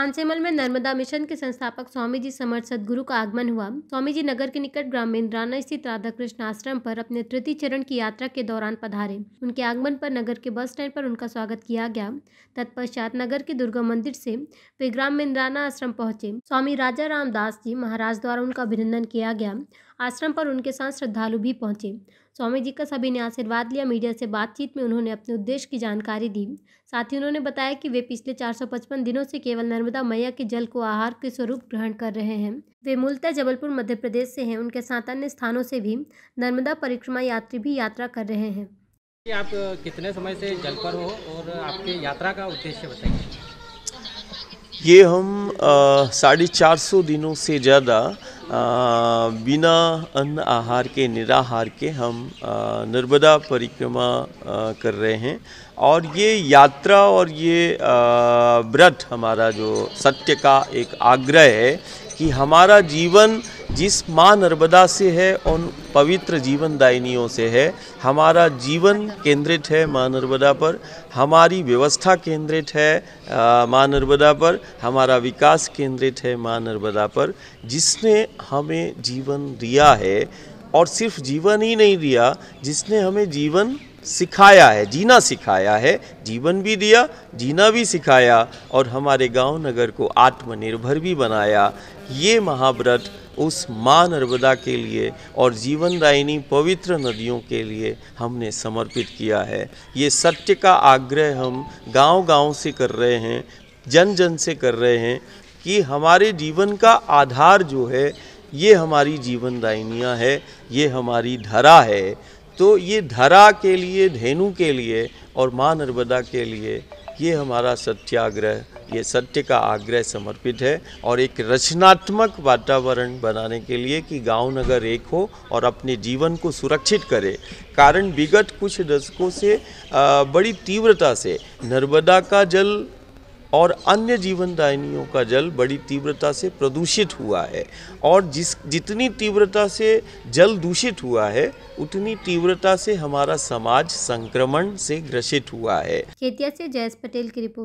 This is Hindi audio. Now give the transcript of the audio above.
पानसेमल में नर्मदा मिशन के संस्थापक स्वामी जी समर्थ सदगुरु का आगमन हुआ स्वामी जी नगर के निकट ग्राम इंद्राना स्थित राधा कृष्ण आश्रम पर अपने तृतीय चरण की यात्रा के दौरान पधारे उनके आगमन पर नगर के बस स्टैंड पर उनका स्वागत किया गया तत्पश्चात नगर के दुर्गा मंदिर से वे ग्राम इंद्राना आश्रम पहुंचे स्वामी राजा रामदास जी महाराज द्वारा उनका अभिनंदन किया गया आश्रम पर उनके साथ श्रद्धालु भी पहुंचे स्वामी जी का सभी ने आशीर्वाद लिया मीडिया से बातचीत में उन्होंने अपने उद्देश्य की जानकारी दी साथ ही उन्होंने बताया कि वे पिछले 455 दिनों से केवल नर्मदा मैया के जल को आहार के स्वरूप ग्रहण कर रहे हैं वे मूलतः जबलपुर मध्य प्रदेश से हैं उनके साथ अन्य स्थानों से भी नर्मदा परिक्रमा यात्री भी यात्रा कर रहे हैं आप कितने समय से जल पर हो और आपके यात्रा का उद्देश्य बताइए ये हम साढ़े चार सौ दिनों से ज़्यादा बिना अन्न आहार के निराहार के हम नर्मदा परिक्रमा कर रहे हैं और ये यात्रा और ये व्रत हमारा जो सत्य का एक आग्रह है कि हमारा जीवन जिस माँ नर्मदा से है और पवित्र जीवन दायनियों से है हमारा जीवन केंद्रित है माँ नर्मदा पर हमारी व्यवस्था केंद्रित है माँ नर्मदा पर हमारा विकास केंद्रित है माँ नर्मदा पर जिसने हमें जीवन दिया है और सिर्फ जीवन ही नहीं दिया जिसने हमें जीवन सिखाया है जीना सिखाया है जीवन भी दिया जीना भी सिखाया और हमारे गांव नगर को आत्मनिर्भर भी बनाया ये महाव्रत उस माँ नर्मदा के लिए और जीवनदायिनी पवित्र नदियों के लिए हमने समर्पित किया है ये सत्य का आग्रह हम गांव-गांव से कर रहे हैं जन जन से कर रहे हैं कि हमारे जीवन का आधार जो है ये हमारी जीवनदायनियाँ है ये हमारी धरा है तो ये धरा के लिए धेनु के लिए और माँ नर्मदा के लिए ये हमारा सत्याग्रह ये सत्य का आग्रह समर्पित है और एक रचनात्मक वातावरण बनाने के लिए कि गांव नगर एक हो और अपने जीवन को सुरक्षित करे कारण विगत कुछ दशकों से बड़ी तीव्रता से नर्मदा का जल और अन्य जीवनदायनियों का जल बड़ी तीव्रता से प्रदूषित हुआ है और जिस जितनी तीव्रता से जल दूषित हुआ है उतनी तीव्रता से हमारा समाज संक्रमण से ग्रसित हुआ है खेतिया से जयस पटेल की रिपोर्ट